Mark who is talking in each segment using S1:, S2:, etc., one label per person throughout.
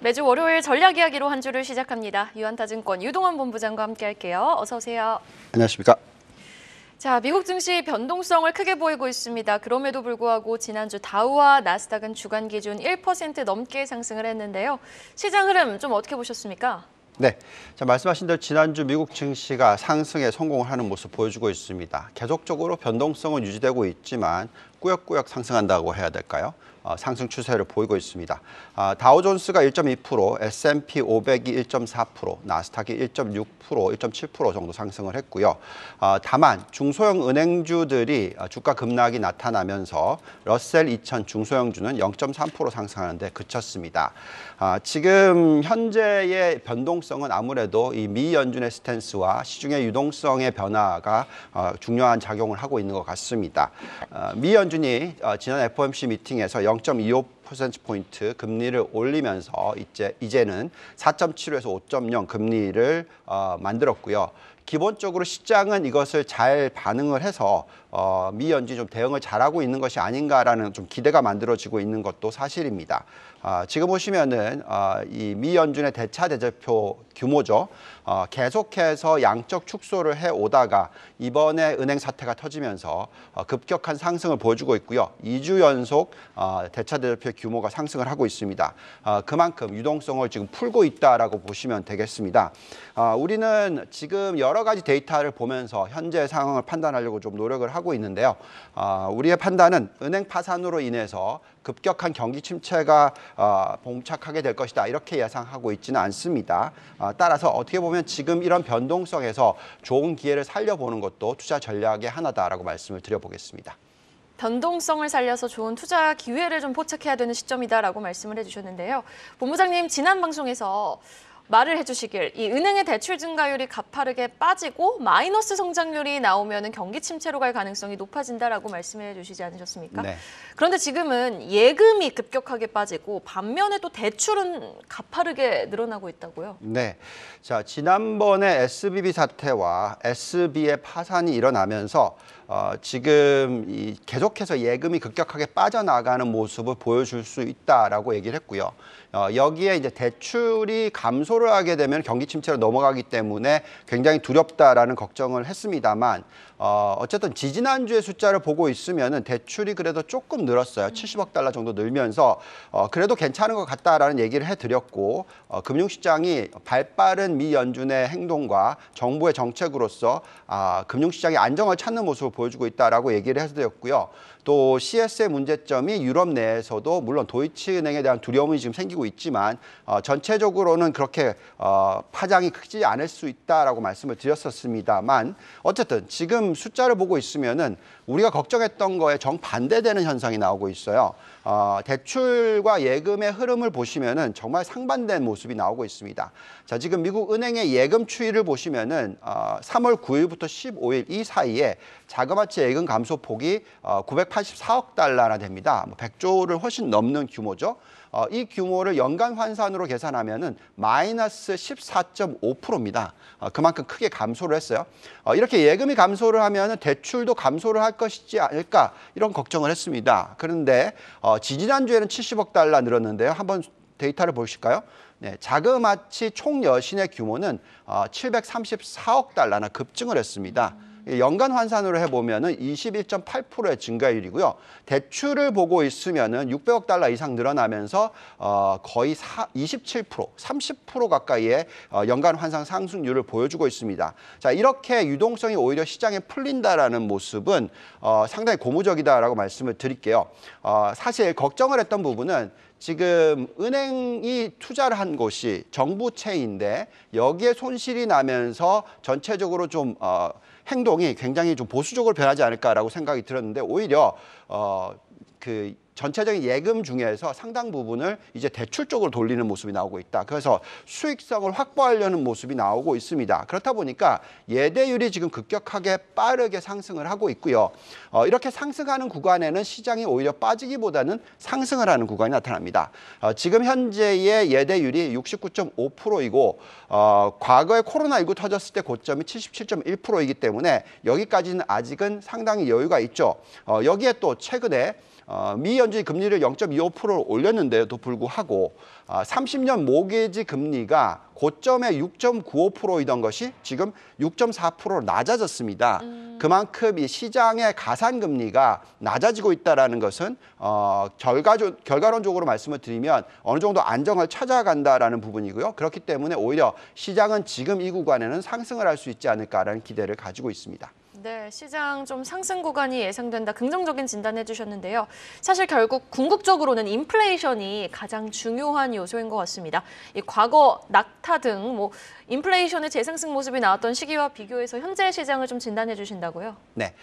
S1: 매주 월요일 전략 이야기로 한 주를 시작합니다. 유한타증권 유동원 본부장과 함께할게요. 어서 오세요. 안녕하십니까. 자, 미국 증시 변동성을 크게 보이고 있습니다. 그럼에도 불구하고 지난주 다우와 나스닥은 주간 기준 1% 넘게 상승을 했는데요. 시장 흐름 좀 어떻게 보셨습니까?
S2: 네, 자, 말씀하신 대로 지난주 미국 증시가 상승에 성공을 하는 모습 보여주고 있습니다. 계속적으로 변동성은 유지되고 있지만 꾸역꾸역 상승한다고 해야 될까요? 어, 상승 추세를 보이고 있습니다. 아, 다우존스가 1.2%, S&P 500이 1.4%, 나스닥이 1.6%, 1.7% 정도 상승을 했고요. 아, 다만 중소형 은행주들이 아, 주가 급락이 나타나면서 러셀 2000 중소형주는 0.3% 상승하는데 그쳤습니다. 아, 지금 현재의 변동성은 아무래도 이 미연준의 스탠스와 시중의 유동성의 변화가 어, 중요한 작용을 하고 있는 것 같습니다. 어, 미연 연준이 어, 지난 FOMC 미팅에서 0.25%포인트 금리를 올리면서 이제, 이제는 4.75에서 5.0 금리를 어, 만들었고요. 기본적으로 시장은 이것을 잘 반응을 해서 어, 미 연준이 좀 대응을 잘하고 있는 것이 아닌가라는 좀 기대가 만들어지고 있는 것도 사실입니다. 어, 지금 보시면은 어, 아, 이 미 연준의 대차 대제표 규모죠. 어, 계속해서 양적 축소를 해 오다가 이번에 은행 사태가 터지면서 어, 급격한 상승을 보여주고 있고요. 2주 연속 어, 대차 대제표 규모가 상승을 하고 있습니다. 어, 그만큼 유동성을 지금 풀고 있다라고 보시면 되겠습니다. 어, 우리는 지금 여러 여러 가지 데이터를 보면서 현재 상황을 판단하려고 좀 노력을 하고 있는데요. 아, 우리의 판단은 은행 파산으로 인해서 급격한 경기 침체가 어, 봉착하게 될 것이다 이렇게 예상하고 있지는 않습니다. 아, 따라서 어떻게 보면 지금 이런 변동성에서 좋은 기회를 살려보는 것도 투자 전략의 하나다라고 말씀을 드려보겠습니다.
S1: 변동성을 살려서 좋은 투자 기회를 좀 포착해야 되는 시점이다라고 말씀을 해주셨는데요. 본부장님 지난 방송에서 말을 해주시길 이 은행의 대출 증가율이 가파르게 빠지고 마이너스 성장률이 나오면 경기 침체로 갈 가능성이 높아진다라고 말씀해 주시지 않으셨습니까? 네. 그런데 지금은 예금이 급격하게 빠지고 반면에 또 대출은 가파르게 늘어나고 있다고요?
S2: 네. 자 지난번에 SBB 사태와 SB의 파산이 일어나면서 어, 지금 이 계속해서 예금이 급격하게 빠져나가는 모습을 보여줄 수 있다라고 얘기를 했고요. 어, 여기에 이제 대출이 감소를 하게 되면 경기 침체로 넘어가기 때문에 굉장히 두렵다라는 걱정을 했습니다만 어, 어쨌든 지지난주의 숫자를 보고 있으면은 대출이 그래도 조금 늘었어요. 70억 달러 정도 늘면서 어, 그래도 괜찮은 것 같다라는 얘기를 해드렸고 어, 금융시장이 발빠른 미 연준의 행동과 정부의 정책으로서 아, 금융시장의 안정을 찾는 모습을 보여주고 있다라고 얘기를 해서되었고요또 CS의 문제점이 유럽 내에서도 물론 도이치은행에 대한 두려움이 지금 생기고 있지만 어, 전체적으로는 그렇게 어, 파장이 크지 않을 수 있다라고 말씀을 드렸었습니다만 어쨌든 지금 숫자를 보고 있으면은 우리가 걱정했던 거에 정반대되는 현상이 나오고 있어요. 어, 대출과 예금의 흐름을 보시면은 정말 상반된 모습이 나오고 있습니다. 자, 지금 미국 은행의 예금 추이를 보시면은 어, 3월 9일부터 15일 이 사이에 자그마치 예금 감소폭이 어, 984억 달러나 됩니다. 뭐 100조를 훨씬 넘는 규모죠. 어, 이 규모를 연간 환산으로 계산하면은 마이너스 14.5%입니다. 어, 그만큼 크게 감소를 했어요. 어, 이렇게 예금이 감소를 하면은 대출도 감소를 할 것이지 않을까 이런 걱정을 했습니다. 그런데 지지난주에는 70억 달러 늘었는데요. 한번 데이터를 보실까요? 네, 자그마치 총 여신의 규모는 734억 달러나 급증을 했습니다. 음. 연간 환산으로 해보면은 21.8%의 증가율이고요. 대출을 보고 있으면은 600억 달러 이상 늘어나면서 어, 거의 사, 27%, 30% 가까이의 어, 연간 환산 상승률을 보여주고 있습니다. 자, 이렇게 유동성이 오히려 시장에 풀린다라는 모습은 어, 상당히 고무적이다라고 말씀을 드릴게요. 어, 사실 걱정을 했던 부분은 지금 은행이 투자를 한 곳이 정부채인데 여기에 손실이 나면서 전체적으로 좀 어, 행동이 굉장히 좀 보수적으로 변하지 않을까라고 생각이 들었는데 오히려 어그 전체적인 예금 중에서 상당 부분을 이제 대출 쪽으로 돌리는 모습이 나오고 있다. 그래서 수익성을 확보하려는 모습이 나오고 있습니다. 그렇다 보니까 예대율이 지금 급격하게 빠르게 상승을 하고 있고요. 어, 이렇게 상승하는 구간에는 시장이 오히려 빠지기보다는 상승을 하는 구간이 나타납니다. 어, 지금 현재의 예대율이 69.5%이고 어, 과거에 코로나19 터졌을 때 고점이 77.1%이기 때문에 여기까지는 아직은 상당히 여유가 있죠. 어, 여기에 또 최근에 어, 미 연준이 금리를 0.25% 올렸는데도 불구하고 어, 아, 30년 모기지 금리가 고점에 6.95%이던 것이 지금 6.4%로 낮아졌습니다. 음. 그만큼 이 시장의 가산 금리가 낮아지고 있다는 것은 어, 결과 적 결과론적으로 말씀을 드리면 어느 정도 안정을 찾아간다라는 부분이고요. 그렇기 때문에 오히려 시장은 지금 이 구간에는 상승을 할 수 있지 않을까라는 기대를 가지고 있습니다.
S1: 네, 시장 좀 상승 구간이 예상된다 긍정적인 진단해 주셨는데요. 사실 결국 궁극적으로는 인플레이션이 가장 중요한 요소인 것 같습니다. 이 과거 낙타 등 뭐 인플레이션의 재상승 모습이 나왔던 시기와 비교해서 현재 시장을 좀 진단해 주신다고요?
S2: 네.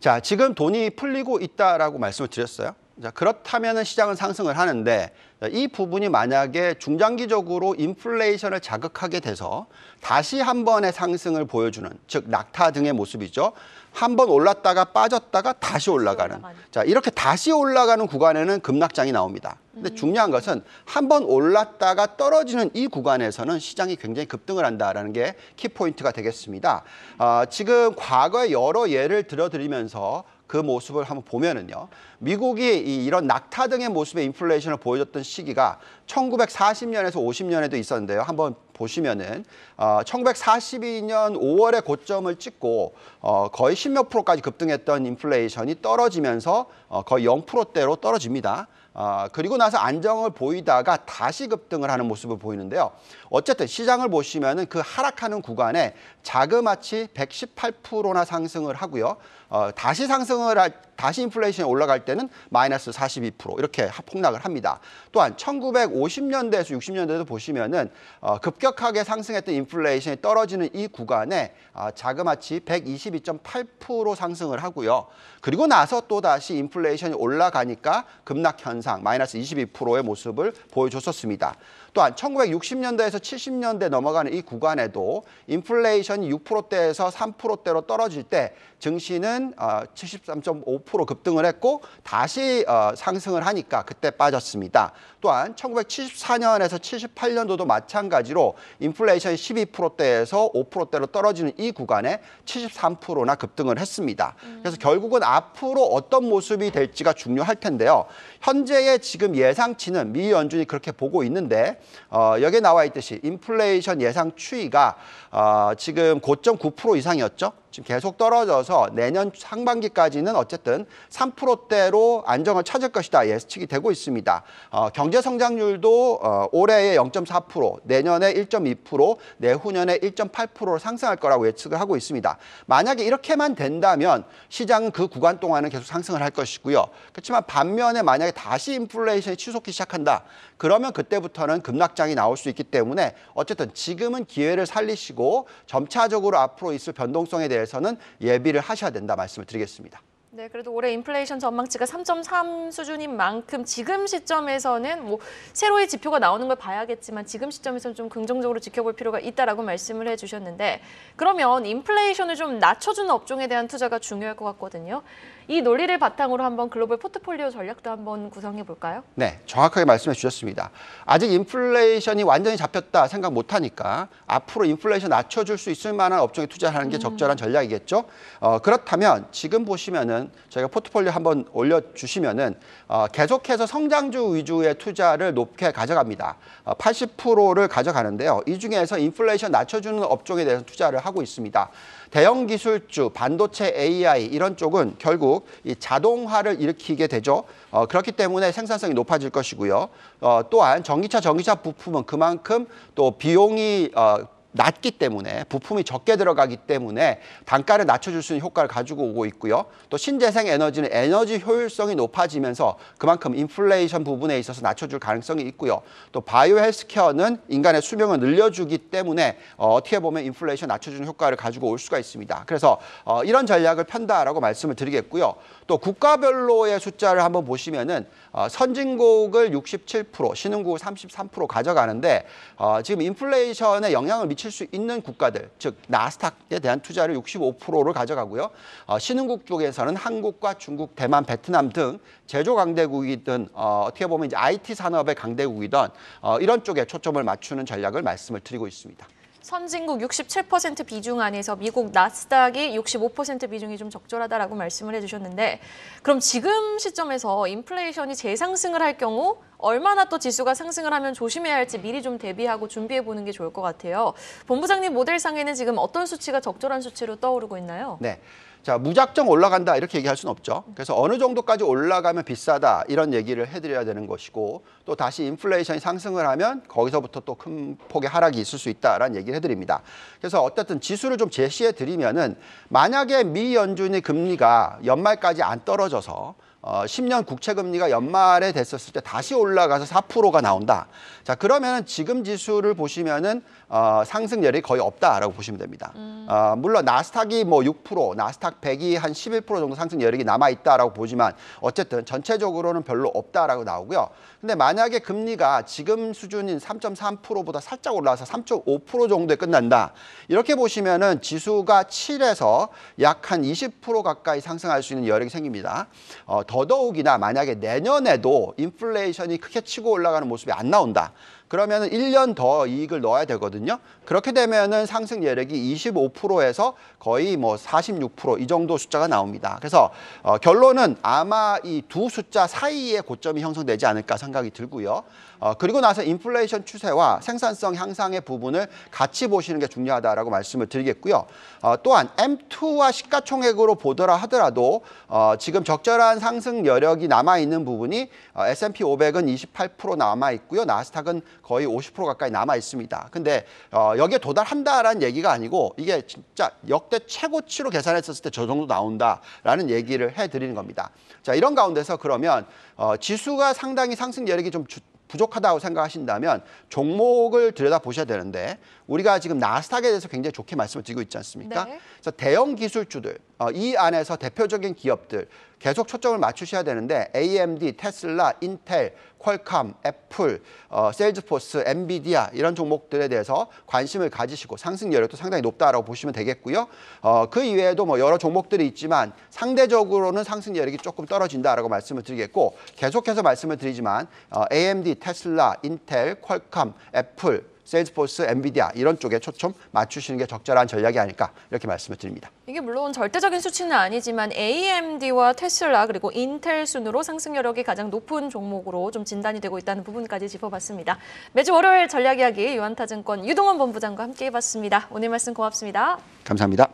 S2: 자, 지금 돈이 풀리고 있다라고 말씀을 드렸어요. 자, 그렇다면 시장은 상승을 하는데 이 부분이 만약에 중장기적으로 인플레이션을 자극하게 돼서 다시 한 번의 상승을 보여주는 즉 낙타 등의 모습이죠. 한 번 올랐다가 빠졌다가 다시 올라가는. 자 이렇게 다시 올라가는 구간에는 급락장이 나옵니다. 근데 음. 중요한 것은 한 번 올랐다가 떨어지는 이 구간에서는 시장이 굉장히 급등을 한다라는 게 키포인트가 되겠습니다. 어, 지금 과거에 여러 예를 들어드리면서 그 모습을 한번 보면은요. 미국이 이, 이런 낙타 등의 모습의 인플레이션을 보여줬던 시기가 1940년에서 50년에도 있었는데요. 한번 보시면은 어, 1942년 5월에 고점을 찍고 어, 거의 10몇 프로까지 급등했던 인플레이션이 떨어지면서 어, 거의 0%대로 떨어집니다. 어, 그리고 나서 안정을 보이다가 다시 급등을 하는 모습을 보이는데요. 어쨌든 시장을 보시면그 하락하는 구간에 자그마치 118%나 상승을 하고요. 어, 다시 상승을 하, 다시 인플레이션이 올라갈 때는 마이너스 42% 이렇게 폭락을 합니다. 또한 1950년대에서 60년대도 보시면은 어, 급격하게 상승했던 인플레이션이 떨어지는 이 구간에 어, 자그마치 122.8% 상승을 하고요. 그리고 나서 또 다시 인플레이션이 올라가니까 급락 현상 마이너스 22%의 모습을 보여줬었습니다. 또한 1960년대에서 70년대 넘어가는 이 구간에도 인플레이션이 6%대에서 3%대로 떨어질 때 증시는 어, 73.5% 급등을 했고 다시 어, 상승을 하니까 그때 빠졌습니다. 또한 1974년에서 78년도도 마찬가지로 인플레이션 12%대에서 5%대로 떨어지는 이 구간에 73%나 급등을 했습니다. 음. 그래서 결국은 앞으로 어떤 모습이 될지가 중요할 텐데요. 현재의 지금 예상치는 미 연준이 그렇게 보고 있는데 어, 여기에 나와 있듯이 인플레이션 예상 추이가 어, 지금 고점 9% 이상이었죠. 지금 계속 떨어져서 내년 상반기까지는 어쨌든 3%대로 안정을 찾을 것이다 예측이 되고 있습니다. 어, 경제 성장률도 어, 올해에 0.4%, 내년에 1.2%, 내후년에 1.8%로 상승할 거라고 예측을 하고 있습니다. 만약에 이렇게만 된다면 시장은 그 구간 동안은 계속 상승을 할 것이고요. 그렇지만 반면에 만약에 다시 인플레이션이 치솟기 시작한다. 그러면 그때부터는 급락장이 나올 수 있기 때문에 어쨌든 지금은 기회를 살리시고 점차적으로 앞으로 있을 변동성에 대해서 대해서는 예비를 하셔야 된다 말씀을 드리겠습니다.
S1: 네, 그래도 올해 인플레이션 전망치가 3.3 수준인 만큼 지금 시점에서는 뭐 새로의 지표가 나오는 걸 봐야겠지만 지금 시점에서는 좀 긍정적으로 지켜볼 필요가 있다라고 말씀을 해주셨는데 그러면 인플레이션을 좀 낮춰주는 업종에 대한 투자가 중요할 것 같거든요. 이 논리를 바탕으로 한번 글로벌 포트폴리오 전략도 한번 구성해 볼까요?
S2: 네, 정확하게 말씀해 주셨습니다. 아직 인플레이션이 완전히 잡혔다 생각 못하니까 앞으로 인플레이션 낮춰줄 수 있을 만한 업종에 투자하는 게 음. 적절한 전략이겠죠. 어, 그렇다면 지금 보시면은 저희가 포트폴리오 한번 올려주시면은 어, 계속해서 성장주 위주의 투자를 높게 가져갑니다. 어, 80%를 가져가는데요. 이 중에서 인플레이션 낮춰주는 업종에 대해서 투자를 하고 있습니다. 대형 기술주, 반도체 AI 이런 쪽은 결국 결국 이 자동화를 일으키게 되죠. 어, 그렇기 때문에 생산성이 높아질 것이고요. 어, 또한 전기차 전기차 부품은 그만큼 또 비용이 어, 낮기 때문에 부품이 적게 들어가기 때문에 단가를 낮춰줄 수 있는 효과를 가지고 오고 있고요. 또 신재생 에너지는 에너지 효율성이 높아지면서 그만큼 인플레이션 부분에 있어서 낮춰줄 가능성이 있고요. 또 바이오 헬스케어는 인간의 수명을 늘려주기 때문에 어, 떻게 보면 인플레이션 낮춰주는 효과를 가지고 올 수가 있습니다. 그래서 어, 이런 전략을 편다라고 말씀을 드리겠고요. 또 국가별로의 숫자를 한번 보시면은 어, 선진국을 67%, 신흥국 33% 가져가는데 어, 지금 인플레이션의 영향을 미치 미칠 수 있는 국가들, 즉 나스닥에 대한 투자를 65%를 가져가고요. 어, 신흥국 쪽에서는 한국과 중국, 대만, 베트남 등 제조 강대국이든 어, 어떻게 보면 이제 IT 산업의 강대국이든 어, 이런 쪽에 초점을 맞추는 전략을 말씀을 드리고 있습니다.
S1: 선진국 67% 비중 안에서 미국 나스닥이 65% 비중이 좀 적절하다라고 말씀을 해주셨는데 그럼 지금 시점에서 인플레이션이 재상승을 할 경우 얼마나 또 지수가 상승을 하면 조심해야 할지 미리 좀 대비하고 준비해 보는 게 좋을 것 같아요. 본부장님 모델상에는 지금 어떤 수치가 적절한 수치로 떠오르고 있나요?
S2: 네. 자, 무작정 올라간다 이렇게 얘기할 수는 없죠. 그래서 어느 정도까지 올라가면 비싸다 이런 얘기를 해드려야 되는 것이고 또 다시 인플레이션이 상승을 하면 거기서부터 또 큰 폭의 하락이 있을 수 있다라는 얘기를 해드립니다. 그래서 어쨌든 지수를 좀 제시해 드리면은 만약에 미 연준이 금리가 연말까지 안 떨어져서 어, 10년 국채 금리가 연말에 됐었을 때 다시 올라가서 4%가 나온다. 자, 그러면 은 지금 지수를 보시면은 어, 상승열이 거의 없다라고 보시면 됩니다. 음. 어, 물론 나스닥이 뭐 6%, 나스닥 100이 한 11% 정도 상승열이 남아 있다라고 보지만 어쨌든 전체적으로는 별로 없다라고 나오고요. 근데 만약에 금리가 지금 수준인 3.3%보다 살짝 올라와서 3.5% 정도에 끝난다. 이렇게 보시면은 지수가 7에서 약 한 20% 가까이 상승할 수 있는 여력이 생깁니다. 어, 더더욱이나 만약에 내년에도 인플레이션이 크게 치고 올라가는 모습이 안 나온다. 그러면 은 1년 더 이익을 넣어야 되거든요. 그렇게 되면은 상승 여력이 25%에서 거의 뭐 46%이 정도 숫자가 나옵니다. 그래서 어, 결론은 아마 이 두 숫자 사이에 고점이 형성되지 않을까 생각이 들고요. 어, 그리고 나서 인플레이션 추세와 생산성 향상의 부분을 같이 보시는 게 중요하다라고 말씀을 드리겠고요. 어, 또한 M2와 시가총액으로 보더라 하더라도 어, 지금 적절한 상승 여력이 남아 있는 부분이 어, S&P 500은 28% 남아 있고요. 나스닥은 거의 50% 가까이 남아 있습니다. 근데 어, 여기에 도달한다라는 얘기가 아니고 이게 진짜 역대 최고치로 계산했었을 때 저 정도 나온다라는 얘기를 해드리는 겁니다. 자 이런 가운데서 그러면 어, 지수가 상당히 상승 여력이 좀 주, 부족하다고 생각하신다면 종목을 들여다보셔야 되는데 우리가 지금 나스닥에 대해서 굉장히 좋게 말씀을 드리고 있지 않습니까? 네. 그래서 대형 기술주들, 어, 이 안에서 대표적인 기업들 계속 초점을 맞추셔야 되는데 AMD, 테슬라, 인텔, 퀄컴, 애플, 어, 세일즈포스, 엔비디아 이런 종목들에 대해서 관심을 가지시고 상승 여력도 상당히 높다라고 보시면 되겠고요. 어, 그 이외에도 뭐 여러 종목들이 있지만 상대적으로는 상승 여력이 조금 떨어진다라고 말씀을 드리겠고 계속해서 말씀을 드리지만 어, AMD, 테슬라, 인텔, 퀄컴, 애플 세일즈포스, 엔비디아 이런 쪽에 초점 맞추시는 게 적절한 전략이 아닐까 이렇게 말씀을 드립니다.
S1: 이게 물론 절대적인 수치는 아니지만 AMD와 테슬라 그리고 인텔 순으로 상승 여력이 가장 높은 종목으로 좀 진단이 되고 있다는 부분까지 짚어봤습니다. 매주 월요일 전략 이야기 유한타증권 유동원 본부장과 함께 해봤습니다. 오늘 말씀 고맙습니다.
S2: 감사합니다.